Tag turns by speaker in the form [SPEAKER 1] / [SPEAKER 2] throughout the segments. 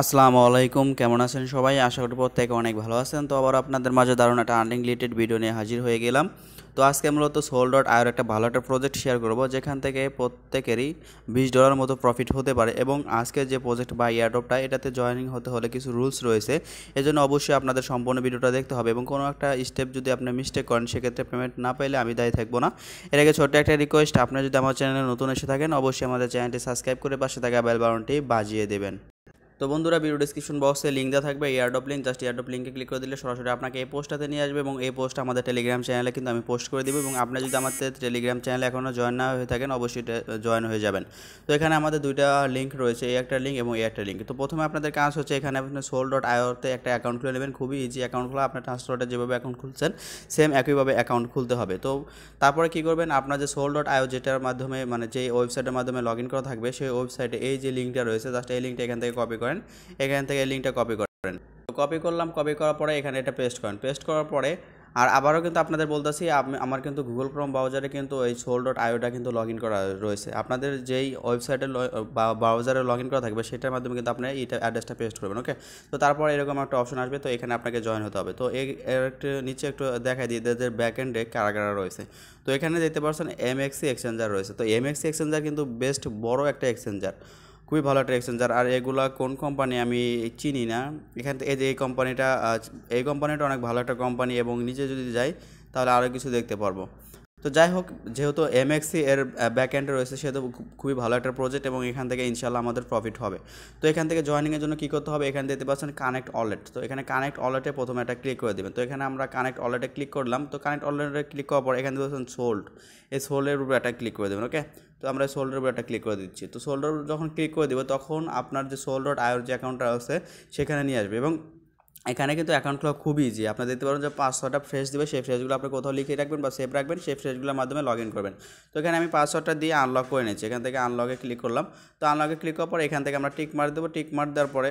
[SPEAKER 1] আসসালামু আলাইকুম কেমন আছেন সবাই আশা করি প্রত্যেকে অনেক ভালো আছেন তো আবার আপনাদের মাঝে দারুণ একটা আর্নিং রিলেটেড ভিডিও নিয়ে হাজির হয়ে গেলাম তো আজকে মূলত সোল ডট আয়ের একটা ভালো একটা প্রজেক্ট শেয়ার করব যেখান থেকে প্রত্যেকেরই বিশ ডলার মতো প্রফিট হতে পারে এবং আজকে যে প্রজেক্ট বা ইয়ারডপটা এটাতে জয়েনিং হতে হলে কিছু রুলস রয়েছে এজন্য অবশ্যই আপনাদের সম্পূর্ণ ভিডিওটা দেখতে হবে এবং কোনো একটা স্টেপ যদি আপনি মিস্টেক করেন সেক্ষেত্রে পেমেন্ট না পেলে আমি দায়ী থাকবো না এর আগে ছোট্ট একটা রিকোয়েস্ট আপনি যদি আমার চ্যানেলে নতুন এসে থাকেন অবশ্যই আমাদের চ্যানেলটি সাবস্ক্রাইব করে পাশে থাকা বেল বাজিয়ে দেবেন তো বন্ধুরা ভিডিও ডিসক্রিপশন বক্সে লিঙ্ক দেওয়া থাকবে এয়ারডপ লিঙ্ক জাস্ট এয়ারডপ লিঙ্কে ক্লিক করে দিলে সরাসরি আপনাকে এই পোস্টটাতে নিয়ে আসবে এবং এই পোস্ট আমাদের টেলিগ্রাম চ্যানেলে কিন্তু আমি পোস্ট করে দেবো এবং আপনি যদি আমাদের টেলিগ্রাম চ্যানেলে এখনও জয়েন না হয়ে থাকেন অবশ্যই জয়েন হয়ে যাবেন তো এখানে আমাদের দুইটা লিঙ্ক রয়েছে এই একটা লিঙ্ক এবং এই একটা লিঙ্ক তো প্রথমে আপনাদের কাজ হচ্ছে এখানে আপনি সোল ডট আয়োতে একটা অ্যাকাউন্ট খুলে নেবেন খুবই ইজি অ্যাকাউন্ট খোলা আপনার ট্রান্সফারটা যেভাবে অ্যাকাউন্ট খুলছেন সেম একইভাবে অ্যাকাউন্ট খুলতে হবে তো তারপরে কী করবেন আপনার যে সোল ডট আয়ো যেটার মাধ্যমে মানে যে ওয়েবসাইটের মাধ্যমে লগ ইন করা থাকবে সেই ওয়েবসাইটে এই যে লিঙ্কটা রয়েছে জাস্ট এই লিঙ্কটা এখান থেকে কপি করেন এখান থেকে লিঙ্কটা কপি করেন কপি করলাম কপি করার পরে এখানে এটা পেস্ট করেন পেস্ট করার পরে আর আবারও কিন্তু আপনাদের বলতেছি আমার কিন্তু গুগল ক্রোম ব্রাউজারে কিন্তু এই সোল ডট আইওটা কিন্তু লগ ইন করা রয়েছে আপনাদের যেই ওয়েবসাইটে বা ব্রাউজারে লগ ইন করা থাকবে সেটার মাধ্যমে কিন্তু আপনি এইটা অ্যাড্রেসটা পেস্ট করবেন ওকে তো তারপর এরকম একটা অপশন আসবে তো এখানে আপনাকে জয়েন হতে হবে তো এই একটু নিচে একটু দেখা দিয়ে এদের ব্যাক এন্ডে কারা কারা রয়েছে তো এখানে দেখতে পাচ্ছেন এমএক্সি এক্সচেঞ্জার রয়েছে তো এমএক্সি এক্সচেঞ্জার কিন্তু বেস্ট বড় একটা এক্সচেঞ্জার খুবই ভালো একটা এক্সচেঞ্জার আর এগুলা কোন কোম্পানি আমি চিনি না এখান থেকে এই যে এই কোম্পানিটা এই কোম্পানিটা অনেক ভালো একটা কোম্পানি এবং নিচে যদি যাই তাহলে আরও কিছু দেখতে পারবো তো যাই হোক যেহেতু এমএক্সি এর ব্যাক এন্ডে রয়েছে সেহেতু খুবই ভালো একটা প্রজেক্ট এবং এখান থেকে ইনশাল্লাহ আমাদের প্রফিট হবে তো এখান থেকে জয়নিংয়ের জন্য কী করতে হবে এখানে দেখতে পাচ্ছেন কানেক্ট অলেট তো এখানে কানেক্ট অলেটে প্রথমে একটা ক্লিক করে দেবেন তো এখানে আমরা কানেক্ট অলেটে ক্লিক করলাম তো কানেক্ট অলেটে ক্লিক করার পর এখানে দেখতে পাচ্ছেন সোল্ড এই সোল্ডের উপরে একটা ক্লিক করে দেবেন ওকে আমরা সোল্ডার উপর একটা ক্লিক করে দিচ্ছি তো সোল্ডার যখন ক্লিক করে দেবো তখন আপনার যে সোল ডট আয়ের যে অ্যাকাউন্টটা আছে সেখানে নিয়ে আসবে এবং এখানে কিন্তু অ্যাকাউন্ট খোলা খুব ইজি আপনারা দেখতে পারেন যে পাঁচ ছটা ফ্রেশ দেবে সেই ফ্রেশগুলো আপনি কোথাও লিখে রাখবেন বা সেভ রাখবেন সেই ফ্রেশগুলোর মাধ্যমে লগ ইন করবেন তো এখানে আমি পাসওয়ার্ডটা দিয়ে আনলক করে নিয়েছি এখান থেকে আনলকে ক্লিক করলাম তো আনলকে ক্লিক করার পর এখান থেকে আমরা টিক মার দেবো টিক মার দেওয়ার পরে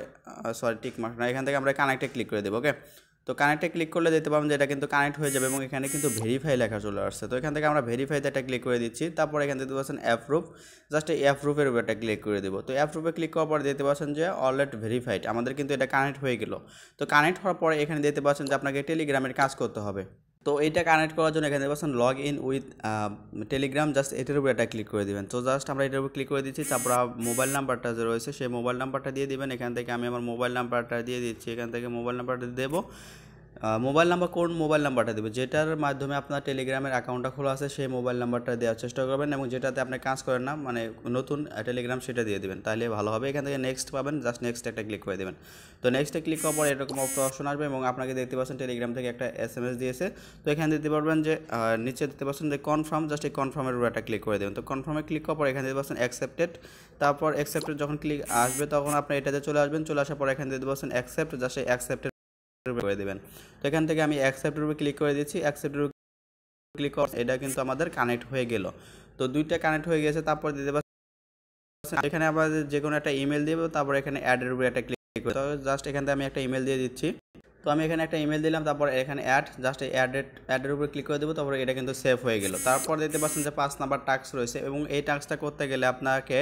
[SPEAKER 1] সরি টিক মার্ক না এখান থেকে আমরা কানেক্টে ক্লিক করে দেবো ওকে তো কানেক্টে ক্লিক করলে দেখতে পাবেন যে এটা কিন্তু কানেক্ট হয়ে যাবে এবং এখানে কিন্তু ভেরিফাই লেখা চলে আসছে তো এখান থেকে আমরা ভেরিফাইতে একটা ক্লিক করে দিচ্ছি তারপর এখান থেকে পাচ্ছেন অ্যাপ্রুভ জাস্ট এই অ্যাপ্রুভের উপর একটা ক্লিক করে দেবো তো অ্যাপ্রুভে ক্লিক করার পর দেখতে পাচ্ছেন যে অলরেড ভেরিফাইড আমাদের কিন্তু এটা কানেক্ট হয়ে গেল তো কানেক্ট হওয়ার পরে এখানে দেখতে পাচ্ছেন যে আপনাকে টেলিগ্রামের কাজ করতে হবে তো এইটা কানেক্ট করার জন্য এখানে দেখবেন log in with Telegram just এটার উপর এটা ক্লিক করে দিবেন তো জাস্ট আমরা এটার উপর ক্লিক করে দিচ্ছি তারপর মোবাইল নাম্বারটা যে রয়েছে সেই মোবাইল নাম্বারটা দিয়ে দিবেন এখান থেকে আমি আমার মোবাইল নাম্বারটা দিয়ে দিচ্ছি এখান থেকে মোবাইল নাম্বারটা দেবো মোবাইল নাম্বার কোন মোবাইল নাম্বারটা দেবে যেটার মাধ্যমে আপনার টেলিগ্রামের অ্যাকাউন্টটা খোলা আছে সেই মোবাইল নাম্বারটা দেওয়ার চেষ্টা করবেন এবং যেটাতে আপনি কাজ করেন না মানে নতুন টেলিগ্রাম সেটা দিয়ে দেবেন তাহলে ভালো হবে এখান থেকে নেক্সট পাবেন জাস্ট নেক্সট একটা ক্লিক করে দেবেন তো নেক্সটে ক্লিক করার পর এরকম অপশন আসবে এবং আপনাকে দেখতে পাচ্ছেন টেলিগ্রাম থেকে একটা এস এম এস দিয়েছে তো এখানে দিতে পারবেন যে নিচে দিতে পাচ্ছেন যে কনফার্ম জাস্ট এই কনফার্মের উপর একটা ক্লিক করে দেবেন তো কনফার্মে ক্লিক করার পর এখানে দিতে পাচ্ছেন অ্যাকসেপ্টেড তারপর অ্যাকসেপ্টেড যখন ক্লিক আসবে তখন আপনি এটাতে চলে আসবেন চলে আসার পর এখানে দিতে পাচ্ছেন অ্যাকসেপ্ট জাস্ট এই অ্যাকসেপ্টেড করে দেবেন তো এখান থেকে আমি অ্যাকসেপ্টের উপরে ক্লিক করে দিচ্ছি অ্যাকসেপ্টের উপরে ক্লিক কর এটা কিন্তু আমাদের কানেক্ট হয়ে গেল তো দুইটা কানেক্ট হয়ে গেছে তারপর দিতে পারছেন এখানে আবার যে কোনো একটা ইমেল দিয়ে তারপর এখানে অ্যাডের উপরে একটা ক্লিক করে তো জাস্ট এখান থেকে আমি একটা ইমেল দিয়ে দিচ্ছি তো আমি এখানে একটা ইমেল দিলাম তারপর এখানে অ্যাড জাস্ট এই অ্যাডের অ্যাডের উপরে ক্লিক করে দেবো তারপর এটা কিন্তু সেভ হয়ে গেল তারপর দেখতে পাচ্ছেন যে পাঁচ নাম্বার টাস্ক রয়েছে এবং এই টাস্কটা করতে গেলে আপনাকে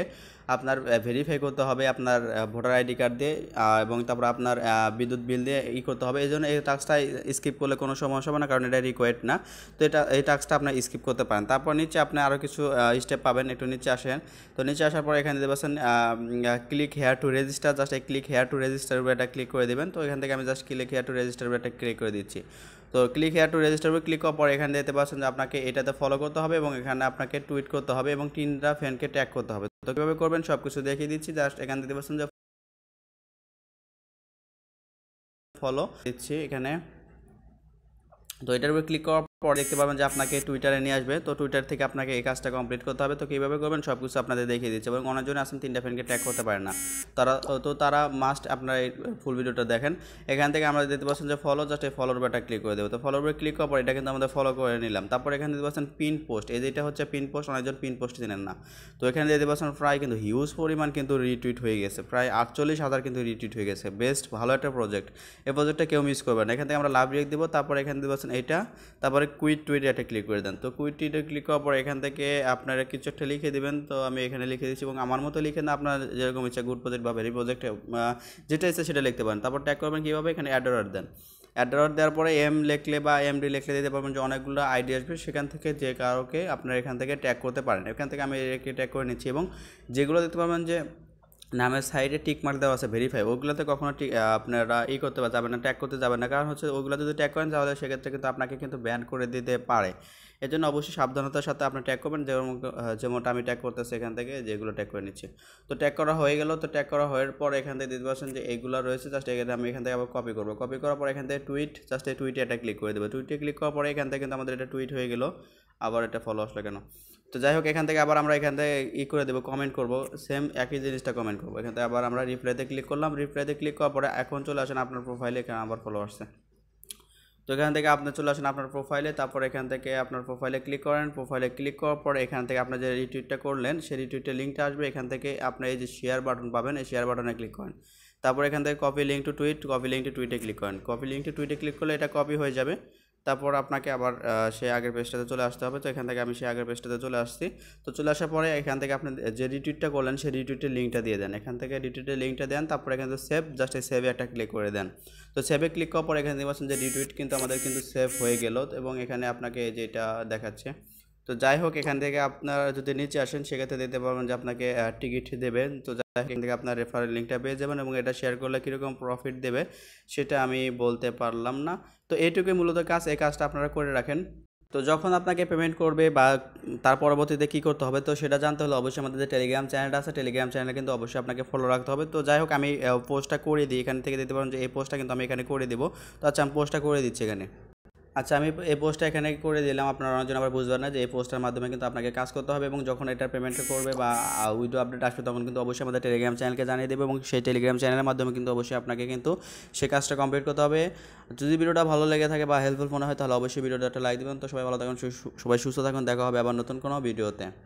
[SPEAKER 1] আপনার ভেরিফাই করতে হবে আপনার ভোটার আইডি কার্ড দিয়ে এবং তারপর আপনার বিদ্যুৎ বিল দিয়ে ই করতে হবে এই জন্য এই টাস্কটা স্কিপ করলে কোনো সমস্যা হবে না কারণ এটা রিকোয়ার্ড না তো এটা এই টাস্কটা আপনার স্কিপ করতে পারেন তারপর নিচে আপনি আরও কিছু স্টেপ পাবেন একটু নিচে আসেন তো নিচে আসার পর এখানে দেবেন click here to register just এই ক্লিক হেয়ার টু রেজিস্টার উপরে এটা ক্লিক করে দেবেন তো এখান থেকে আমি just click here to register উপরে এটা ক্লিক করে দিচ্ছি তো click here to register click করার পর এখানে দেখতে পাচ্ছেন যে আপনাকে এটাতে ফলো করতে হবে এবং এখানে আপনাকে টুইট করতে হবে এবং তিনটা ফ্যানকে ট্যাগ করতে হবে তো কীভাবে করবেন সব কিছু দেখিয়ে দিচ্ছি জাস্ট এখানে দেখতে পাচ্ছেন যে ফলো দিচ্ছি এখানে তো এটার উপরে ক্লিক করার পর দেখতে পাবেন যে আপনাকে টুইটারে নিয়ে আসবে তো টুইটার থেকে আপনাকে এই কাজটা কমপ্লিট করতে হবে তো কীভাবে করবেন সব কিছু আপনাদের দেখিয়ে দিচ্ছে এবং অনেকজন আসেন তিনটা ফ্রেন্ডকে ট্যাগ করতে পারে না তারা তো তারা মাস্ট আপনারা এই ফুল ভিডিওটা দেখেন এখান থেকে আমরা দেখতে পাচ্ছেন যে ফলো জাস্ট এই ফলোর ব্যাটা ক্লিক করে দেবো তো ফলোর বাটা ক্লিক করার পর এটা কিন্তু আমাদের ফলো করে নিলাম তারপর এখানে দেখতে পাচ্ছেন পিন পোস্ট এই যেটা হচ্ছে পিন পোস্ট অনেকজন পিন পোস্ট দিনেন না তো এখানে দেখতে পাচ্ছেন প্রায় কিন্তু হিউজ পরিমাণ কিন্তু রিটুইট হয়ে গেছে প্রায় আটচল্লিশ হাজার কিন্তু রিটুইট হয়ে গেছে বেস্ট ভালো একটা প্রজেক্ট এই প্রজেক্টটা কেউ মিস করবেন এখান থেকে আমরা লাভ রেখ দেবো তারপর এখানে দেখতে পাচ্ছেন এটা তারপরে কুইট টুইট এটা ক্লিক করে দেন তো কুইট টুইটে ক্লিক করার পর এখান থেকে আপনারা কিছু একটা লিখে দেবেন তো আমি এখানে লিখে দিচ্ছি এবং আমার মতো লিখে না আপনার যেরকম ইচ্ছা গুড প্রজেক্ট বা ভেরি প্রজেক্ট যেটা ইচ্ছা সেটা লিখতে পারেন তারপর ট্যাগ করবেন কীভাবে এখানে অ্যাডার দেন অ্যাডার দেওয়ার পরে এম লিখলে বা এম ডি লিখলে দিতে পারবেন যে অনেকগুলো আইডি আসবে সেখান থেকে যে কারোকে আপনারা এখান থেকে ট্যাগ করতে পারেন এখান থেকে আমি একে ট্যাগ করে নিচ্ছি এবং যেগুলো দেখতে পারবেন যে নামের সাইডে টিক মার্ক দেওয়া আছে ভেরিফাই ওগুলোতে কখনো টিক আপনারা ই করতে যাবেন না ট্যাগ করতে যাবেন না কারণ হচ্ছে ওগুলো যদি ট্যাগ করেন তাহলে সেক্ষেত্রে কিন্তু আপনাকে কিন্তু ব্যান করে দিতে পারে এজন্য অবশ্যই সাবধানতার সাথে আপনি ট্যাগ করবেন যেমন যেমনটা আমি ট্যাগ করতেছি এখান থেকে যেগুলো ট্যাগ করে নিচ্ছি তো ট্যাগ করা হয়ে গেল তো ট্যাগ করা হওয়ার পর এখান থেকে দিতে পারছেন যে এইগুলো রয়েছে জাস্ট এখানে আমি এখান থেকে আবার কপি করবো কপি করার পর এখান থেকে টুইট জাস্ট এই টুইটে এটা ক্লিক করে দেবো টুইটে ক্লিক করার পরে এখান থেকে কিন্তু আমাদের এটা টুইট হয়ে গেলো আবার এটা ফলো আসলো কেন তো যাই হোক এখান থেকে আবার আমরা এখান থেকে ই করে দেবো কমেন্ট করবো সেম একই জিনিসটা কমেন্ট করবো এখান থেকে আবার আমরা রিপ্লাইতে ক্লিক করলাম রিপ্লাইতে ক্লিক করার পরে এখন চলে আসেন আপনার প্রোফাইলে কেন আবার ফলো আসছে তো এখান থেকে আপনি চলে আসেন আপনার প্রোফাইলে তারপর এখান থেকে আপনার প্রোফাইলে ক্লিক করেন প্রোফাইলে ক্লিক করার পর এখান থেকে আপনার যে রিটুইটটা করলেন সেই রিটুইটের লিঙ্কটা আসবে এখান থেকে আপনার এই যে শেয়ার বাটন পাবেন এই শেয়ার বাটনে ক্লিক করেন তারপর এখান থেকে copy link to tweet copy link to টুইটে ক্লিক করেন কপি লিঙ্ক টু টুইটে ক্লিক করলে এটা কপি হয়ে যাবে তারপর আপনাকে আবার সেই আগের পেজটাতে চলে আসতে হবে তো এখান থেকে আমি সেই আগের পেজটাতে চলে আসছি তো চলে আসার পরে এখান থেকে আপনি যে রিটুইটটা করলেন সেই রিটুইটের লিঙ্কটা দিয়ে দেন এখান থেকে রিটুইটের লিঙ্কটা দেন তারপর এখান থেকে সেভ জাস্ট এই সেভে একটা ক্লিক করে দেন তো সেভে ক্লিক করার পর এখানে দেখতে পাচ্ছেন যে রিটুইট কিন্তু আমাদের কিন্তু সেভ হয়ে গেল এবং এখানে আপনাকে যেটা দেখাচ্ছে তো যাই হোক এখান থেকে আপনারা যদি নিচে আসেন সেক্ষেত্রে দেখতে পারবেন যে আপনাকে টিকিট দেবেন তো যাই হোক এখান থেকে আপনার রেফারেল লিঙ্কটা পেয়ে যাবেন এবং এটা শেয়ার করলে কীরকম প্রফিট দেবে সেটা আমি বলতে পারলাম না তো এইটুকুই মূলত কাজ এই কাজটা আপনারা করে রাখেন তো যখন আপনাকে পেমেন্ট করবে বা তার পরবর্তীতে কী করতে হবে তো সেটা জানতে হলে অবশ্যই আমাদের যে টেলিগ্রাম চ্যানেলটা আছে টেলিগ্রাম চ্যানেলে কিন্তু অবশ্যই আপনাকে ফলো রাখতে হবে তো যাই হোক আমি পোস্টটা করে দিই এখান থেকে দিতে পারেন যে এই পোস্টটা কিন্তু আমি এখানে করে দেবো তো আচ্ছা আমি পোস্টটা করে দিচ্ছি এখানে আচ্ছা আমি এই পোস্টটা এখানে করে দিলাম আপনারা অনেকজন আবার বুঝবেন না যে এই পোস্টের মাধ্যমে কিন্তু আপনাকে কাজ করতে হবে এবং যখন এটা পেমেন্ট করবে বা উইডো আপডেট আসবে তখন কিন্তু অবশ্যই আমাদের টেলিগ্রাম চ্যানেলকে জানিয়ে দেবে এবং সেই টেলিগ্রাম চ্যানেলের মাধ্যমে কিন্তু অবশ্যই আপনাকে কিন্তু সেই কাজটা কমপ্লিট করতে হবে যদি ভিডিওটা ভালো লেগে থাকে বা হেল্পফুল মনে হয় তাহলে অবশ্যই ভিডিওটা একটা লাইক দেবেন তো সবাই ভালো থাকুন সবাই সুস্থ থাকুন দেখা হবে আবার নতুন কোনো ভিডিওতে